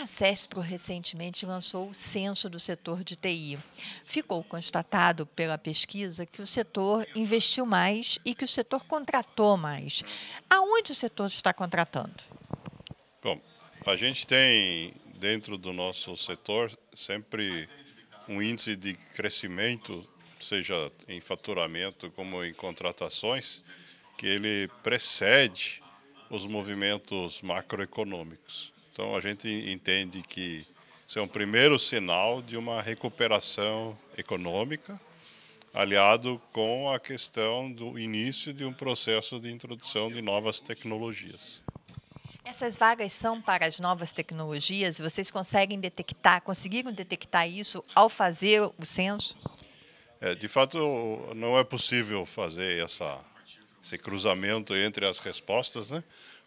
A CESPRO recentemente lançou o censo do setor de TI. Ficou constatado pela pesquisa que o setor investiu mais e que o setor contratou mais. Aonde o setor está contratando? Bom, a gente tem dentro do nosso setor sempre um índice de crescimento, seja em faturamento como em contratações, que ele precede os movimentos macroeconômicos. Então a gente entende que isso é um primeiro sinal de uma recuperação econômica, aliado com a questão do início de um processo de introdução de novas tecnologias. Essas vagas são para as novas tecnologias? Vocês conseguem detectar, conseguiram detectar isso ao fazer o censo? É, de fato, não é possível fazer essa, esse cruzamento entre as respostas, né?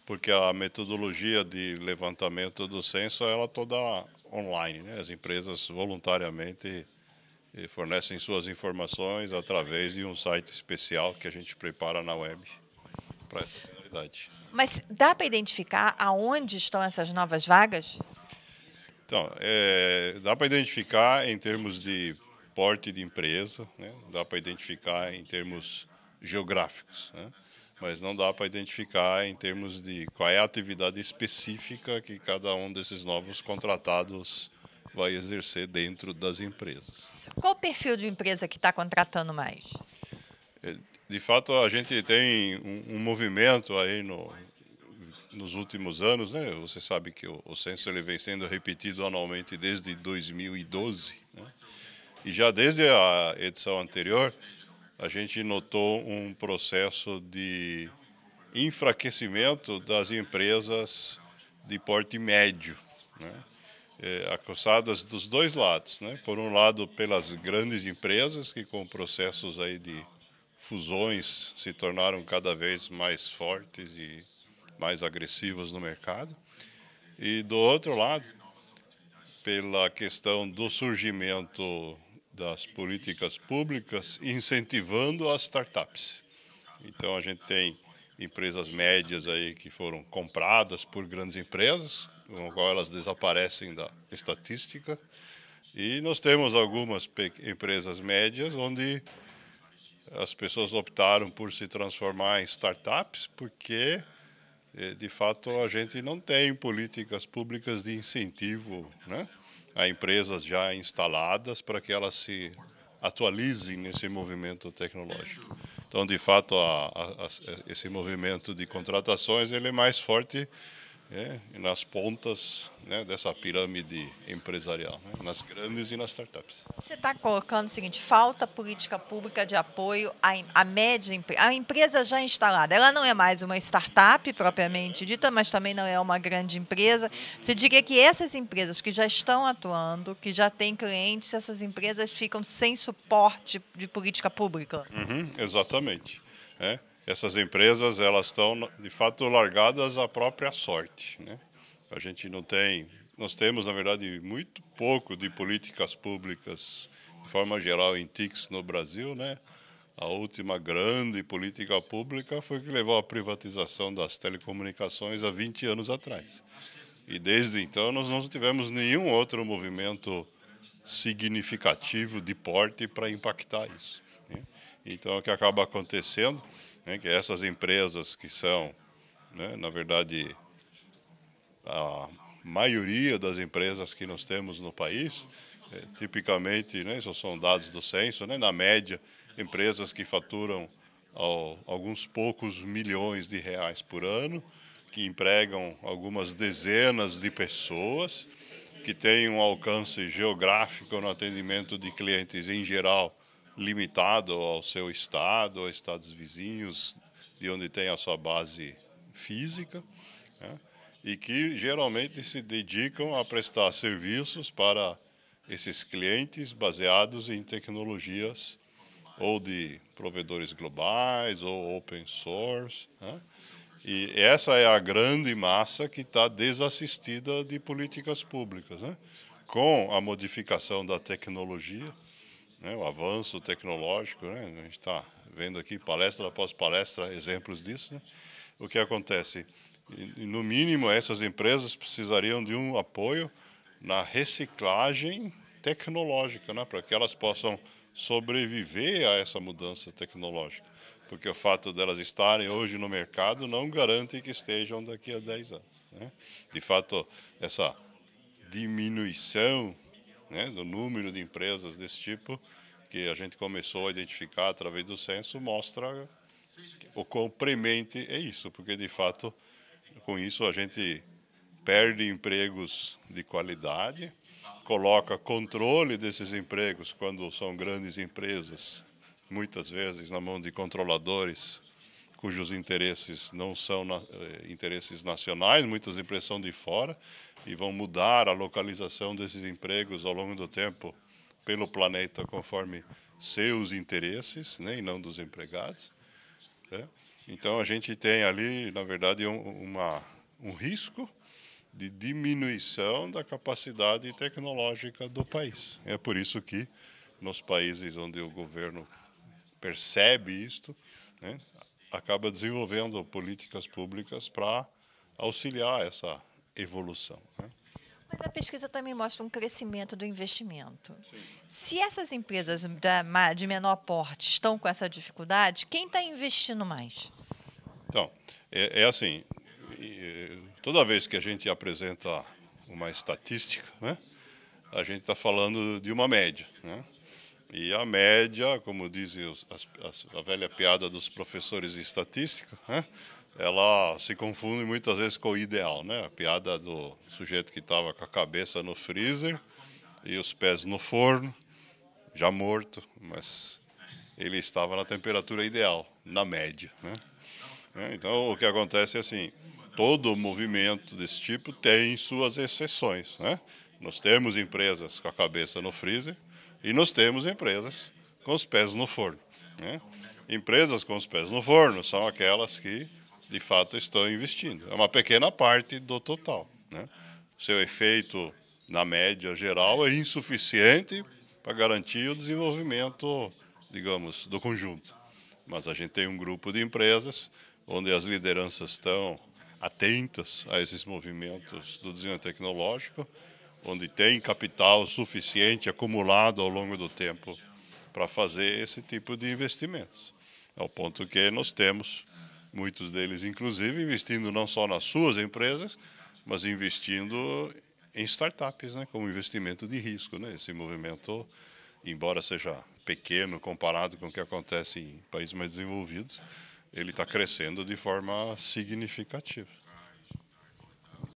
porque a metodologia de levantamento do censo ela é toda online, né? As empresas voluntariamente eh, fornecem suas informações através de um site especial que a gente prepara na web para essa finalidade. Mas dá para identificar aonde estão essas novas vagas? Então, é, dá para identificar em termos de porte de empresa, né? dá para identificar em termos geográficos, né? mas não dá para identificar em termos de qual é a atividade específica que cada um desses novos contratados vai exercer dentro das empresas. Qual o perfil de empresa que está contratando mais? É, de fato, a gente tem um, um movimento aí no, nos últimos anos, né? Você sabe que o, o censo ele vem sendo repetido anualmente desde 2012, né? e já desde a edição anterior a gente notou um processo de enfraquecimento das empresas de porte médio, né? É, acossadas dos dois lados, né? Por um lado pelas grandes empresas que com processos aí de fusões se tornaram cada vez mais fortes e mais agressivas no mercado, e do outro lado pela questão do surgimento das políticas públicas incentivando as startups. Então a gente tem empresas médias aí que foram compradas por grandes empresas, com qual elas desaparecem da estatística. E nós temos algumas empresas médias onde as pessoas optaram por se transformar em startups porque eh, de fato a gente não tem políticas públicas de incentivo, né? a empresas já instaladas para que elas se atualizem nesse movimento tecnológico. Então, de fato, a, a, a, esse movimento de contratações ele é mais forte é, nas pontas né, dessa pirâmide empresarial, né, nas grandes e nas startups. Você está colocando o seguinte: falta política pública de apoio à, à média empresa. A empresa já instalada, ela não é mais uma startup propriamente dita, mas também não é uma grande empresa. Você diria que essas empresas que já estão atuando, que já têm clientes, essas empresas ficam sem suporte de política pública? Uhum, exatamente. É essas empresas elas estão de fato largadas à própria sorte, né? A gente não tem, nós temos na verdade muito pouco de políticas públicas de forma geral em TICs no Brasil, né? A última grande política pública foi que levou à privatização das telecomunicações há 20 anos atrás. E desde então nós não tivemos nenhum outro movimento significativo de porte para impactar isso. Né? Então o que acaba acontecendo né, que é essas empresas que são, né, na verdade, a maioria das empresas que nós temos no país, é, tipicamente, né, isso são dados do censo, né, na média, empresas que faturam ao, alguns poucos milhões de reais por ano, que empregam algumas dezenas de pessoas, que têm um alcance geográfico no atendimento de clientes em geral limitado ao seu estado, aos estados vizinhos, de onde tem a sua base física, né? e que geralmente se dedicam a prestar serviços para esses clientes baseados em tecnologias ou de provedores globais ou open source. Né? E essa é a grande massa que está desassistida de políticas públicas. Né? Com a modificação da tecnologia, né, o avanço tecnológico, né, a gente está vendo aqui palestra após palestra exemplos disso, né, o que acontece? E, no mínimo, essas empresas precisariam de um apoio na reciclagem tecnológica, né, para que elas possam sobreviver a essa mudança tecnológica. Porque o fato delas estarem hoje no mercado não garante que estejam daqui a 10 anos. Né? De fato, essa diminuição né, do número de empresas desse tipo que a gente começou a identificar através do censo mostra o quão premente é isso, porque de fato com isso a gente perde empregos de qualidade, coloca controle desses empregos quando são grandes empresas, muitas vezes na mão de controladores cujos interesses não são na, eh, interesses nacionais, muitas empresas são de fora e vão mudar a localização desses empregos ao longo do tempo pelo planeta conforme seus interesses, né, e não dos empregados. Né? Então a gente tem ali, na verdade, um, uma, um risco de diminuição da capacidade tecnológica do país. É por isso que nos países onde o governo percebe isto, né, acaba desenvolvendo políticas públicas para auxiliar essa evolução. Né? Mas a pesquisa também mostra um crescimento do investimento. Sim. Se essas empresas de menor porte estão com essa dificuldade, quem está investindo mais? Então, é, é assim: toda vez que a gente apresenta uma estatística, né, a gente está falando de uma média. Né? E a média, como dizem a velha piada dos professores de estatística, né? ela se confunde muitas vezes com o ideal, né? A piada do sujeito que estava com a cabeça no freezer e os pés no forno, já morto, mas ele estava na temperatura ideal, na média, né? É, então, o que acontece é assim, todo movimento desse tipo tem suas exceções, né? Nós temos empresas com a cabeça no freezer, e nós temos empresas com os pés no forno. Né? Empresas com os pés no forno são aquelas que, de fato, estão investindo. É uma pequena parte do total. Né? Seu efeito, na média geral, é insuficiente para garantir o desenvolvimento, digamos, do conjunto. Mas a gente tem um grupo de empresas onde as lideranças estão atentas a esses movimentos do desenho tecnológico onde tem capital suficiente acumulado ao longo do tempo para fazer esse tipo de investimentos. Ao é ponto que nós temos muitos deles, inclusive, investindo não só nas suas empresas, mas investindo em startups, né, como investimento de risco. Né? Esse movimento, embora seja pequeno comparado com o que acontece em países mais desenvolvidos, ele está crescendo de forma significativa.